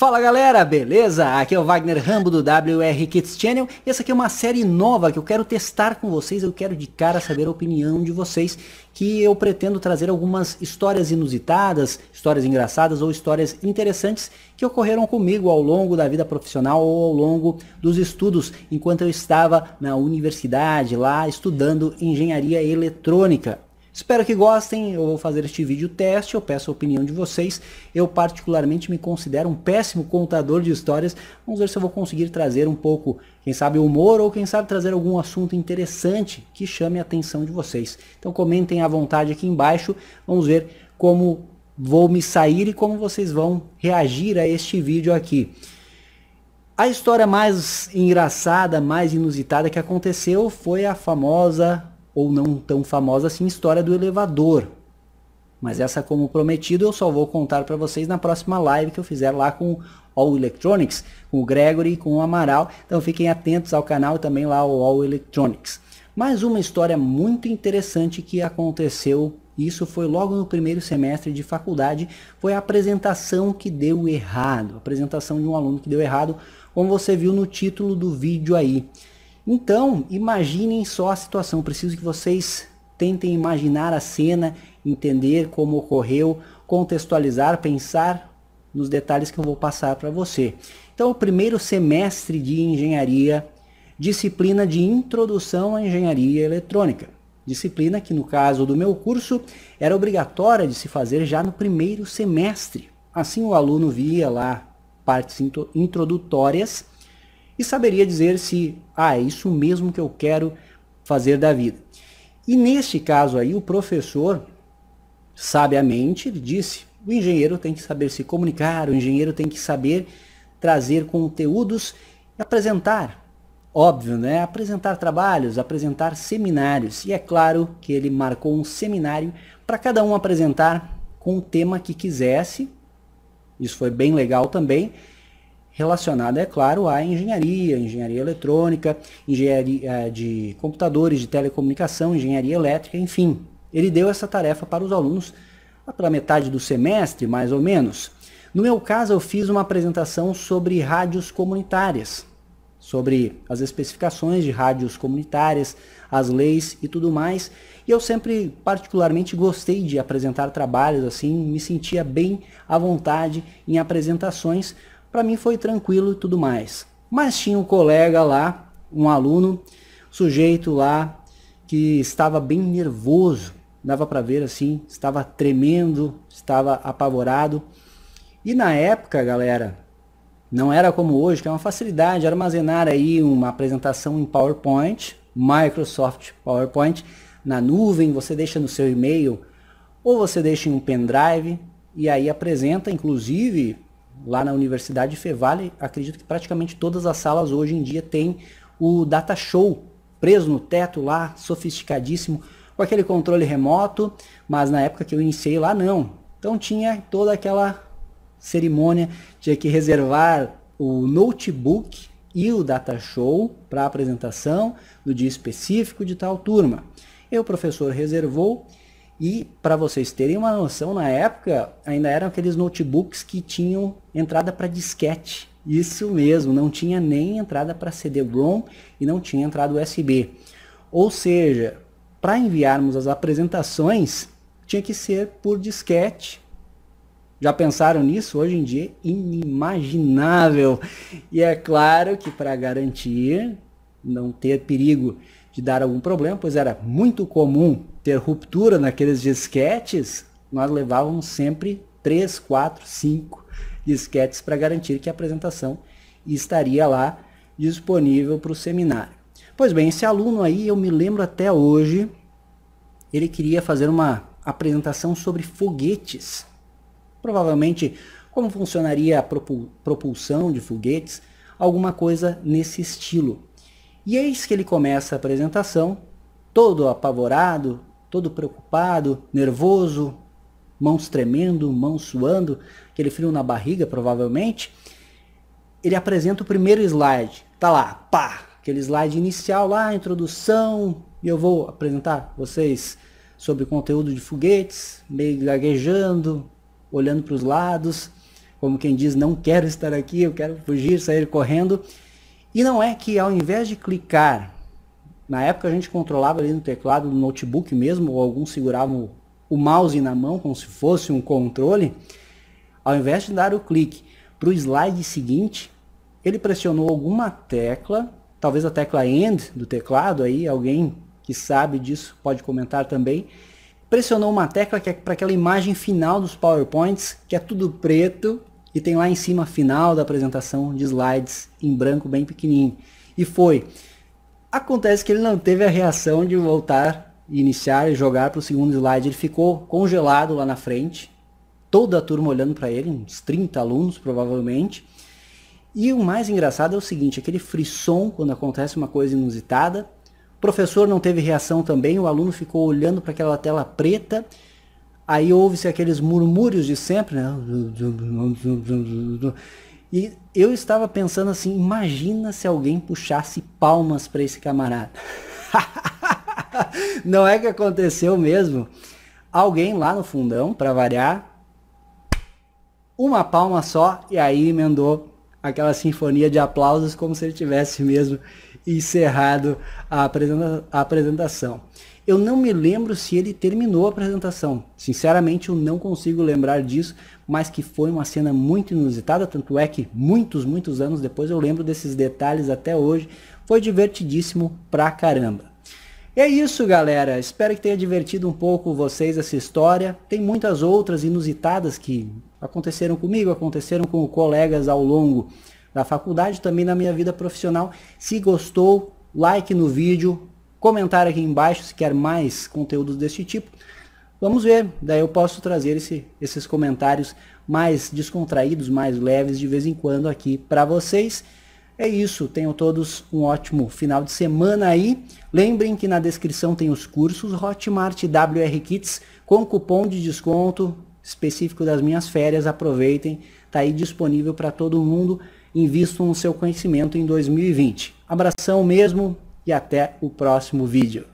Fala galera, beleza? Aqui é o Wagner Rambo do WR Kids Channel e essa aqui é uma série nova que eu quero testar com vocês, eu quero de cara saber a opinião de vocês que eu pretendo trazer algumas histórias inusitadas, histórias engraçadas ou histórias interessantes que ocorreram comigo ao longo da vida profissional ou ao longo dos estudos enquanto eu estava na universidade lá estudando engenharia eletrônica. Espero que gostem, eu vou fazer este vídeo teste, eu peço a opinião de vocês. Eu particularmente me considero um péssimo contador de histórias. Vamos ver se eu vou conseguir trazer um pouco, quem sabe humor ou quem sabe trazer algum assunto interessante que chame a atenção de vocês. Então comentem à vontade aqui embaixo, vamos ver como vou me sair e como vocês vão reagir a este vídeo aqui. A história mais engraçada, mais inusitada que aconteceu foi a famosa ou não tão famosa assim, história do elevador. Mas essa, como prometido, eu só vou contar para vocês na próxima live que eu fizer lá com o All Electronics, com o Gregory e com o Amaral. Então fiquem atentos ao canal e também lá ao All Electronics. Mais uma história muito interessante que aconteceu, isso foi logo no primeiro semestre de faculdade, foi a apresentação que deu errado, a apresentação de um aluno que deu errado, como você viu no título do vídeo aí. Então, imaginem só a situação. Preciso que vocês tentem imaginar a cena, entender como ocorreu, contextualizar, pensar nos detalhes que eu vou passar para você. Então, o primeiro semestre de engenharia, disciplina de introdução à engenharia eletrônica. Disciplina que, no caso do meu curso, era obrigatória de se fazer já no primeiro semestre. Assim, o aluno via lá partes introdutórias e saberia dizer se, ah, é isso mesmo que eu quero fazer da vida. E neste caso aí, o professor, sabiamente, disse, o engenheiro tem que saber se comunicar, o engenheiro tem que saber trazer conteúdos e apresentar, óbvio, né? Apresentar trabalhos, apresentar seminários. E é claro que ele marcou um seminário para cada um apresentar com o tema que quisesse. Isso foi bem legal também relacionada, é claro, à engenharia, engenharia eletrônica, engenharia é, de computadores, de telecomunicação, engenharia elétrica, enfim. Ele deu essa tarefa para os alunos pela metade do semestre, mais ou menos. No meu caso, eu fiz uma apresentação sobre rádios comunitárias, sobre as especificações de rádios comunitárias, as leis e tudo mais. E eu sempre particularmente gostei de apresentar trabalhos assim, me sentia bem à vontade em apresentações, para mim foi tranquilo e tudo mais. Mas tinha um colega lá, um aluno, sujeito lá que estava bem nervoso, dava para ver assim, estava tremendo, estava apavorado. E na época, galera, não era como hoje, que é uma facilidade armazenar aí uma apresentação em PowerPoint, Microsoft PowerPoint, na nuvem, você deixa no seu e-mail ou você deixa em um pendrive e aí apresenta, inclusive, lá na Universidade Fevale, acredito que praticamente todas as salas hoje em dia têm o data show preso no teto lá, sofisticadíssimo, com aquele controle remoto, mas na época que eu iniciei lá não. Então tinha toda aquela cerimônia, tinha que reservar o notebook e o data show para apresentação do dia específico de tal turma. E o professor reservou e para vocês terem uma noção, na época ainda eram aqueles notebooks que tinham entrada para disquete. Isso mesmo, não tinha nem entrada para CD-ROM e não tinha entrada USB. Ou seja, para enviarmos as apresentações, tinha que ser por disquete. Já pensaram nisso? Hoje em dia, inimaginável. E é claro que para garantir não ter perigo de dar algum problema, pois era muito comum ter ruptura naqueles disquetes, nós levávamos sempre 3, 4, 5 disquetes para garantir que a apresentação estaria lá disponível para o seminário. Pois bem, esse aluno aí, eu me lembro até hoje, ele queria fazer uma apresentação sobre foguetes. Provavelmente como funcionaria a propulsão de foguetes, alguma coisa nesse estilo. E eis que ele começa a apresentação, todo apavorado, todo preocupado, nervoso, mãos tremendo, mãos suando, aquele frio na barriga, provavelmente. Ele apresenta o primeiro slide. Tá lá, pá, aquele slide inicial lá, introdução, e eu vou apresentar vocês sobre conteúdo de foguetes, meio gaguejando, olhando para os lados, como quem diz, não quero estar aqui, eu quero fugir, sair correndo. E não é que ao invés de clicar, na época a gente controlava ali no teclado do notebook mesmo, ou alguns seguravam o mouse na mão como se fosse um controle, ao invés de dar o clique para o slide seguinte, ele pressionou alguma tecla, talvez a tecla End do teclado, aí alguém que sabe disso pode comentar também, pressionou uma tecla que é para aquela imagem final dos PowerPoints, que é tudo preto, e tem lá em cima final da apresentação de slides em branco bem pequenininho. E foi. Acontece que ele não teve a reação de voltar, iniciar e jogar para o segundo slide. Ele ficou congelado lá na frente, toda a turma olhando para ele, uns 30 alunos provavelmente. E o mais engraçado é o seguinte, aquele frisson quando acontece uma coisa inusitada, o professor não teve reação também, o aluno ficou olhando para aquela tela preta Aí ouve-se aqueles murmúrios de sempre, né? E eu estava pensando assim, imagina se alguém puxasse palmas para esse camarada. Não é que aconteceu mesmo. Alguém lá no fundão, para variar, uma palma só e aí emendou aquela sinfonia de aplausos como se ele tivesse mesmo encerrado a, apresenta a apresentação. Eu não me lembro se ele terminou a apresentação. Sinceramente, eu não consigo lembrar disso, mas que foi uma cena muito inusitada, tanto é que muitos, muitos anos depois eu lembro desses detalhes até hoje. Foi divertidíssimo pra caramba. E é isso, galera. Espero que tenha divertido um pouco vocês essa história. Tem muitas outras inusitadas que aconteceram comigo, aconteceram com colegas ao longo da faculdade, também na minha vida profissional. Se gostou, like no vídeo, comentário aqui embaixo se quer mais conteúdos desse tipo. Vamos ver, daí eu posso trazer esse, esses comentários mais descontraídos, mais leves de vez em quando aqui para vocês. É isso, tenham todos um ótimo final de semana aí. Lembrem que na descrição tem os cursos Hotmart WR Kits com cupom de desconto específico das minhas férias. Aproveitem, tá aí disponível para todo mundo. Invistam no seu conhecimento em 2020. Abração mesmo e até o próximo vídeo.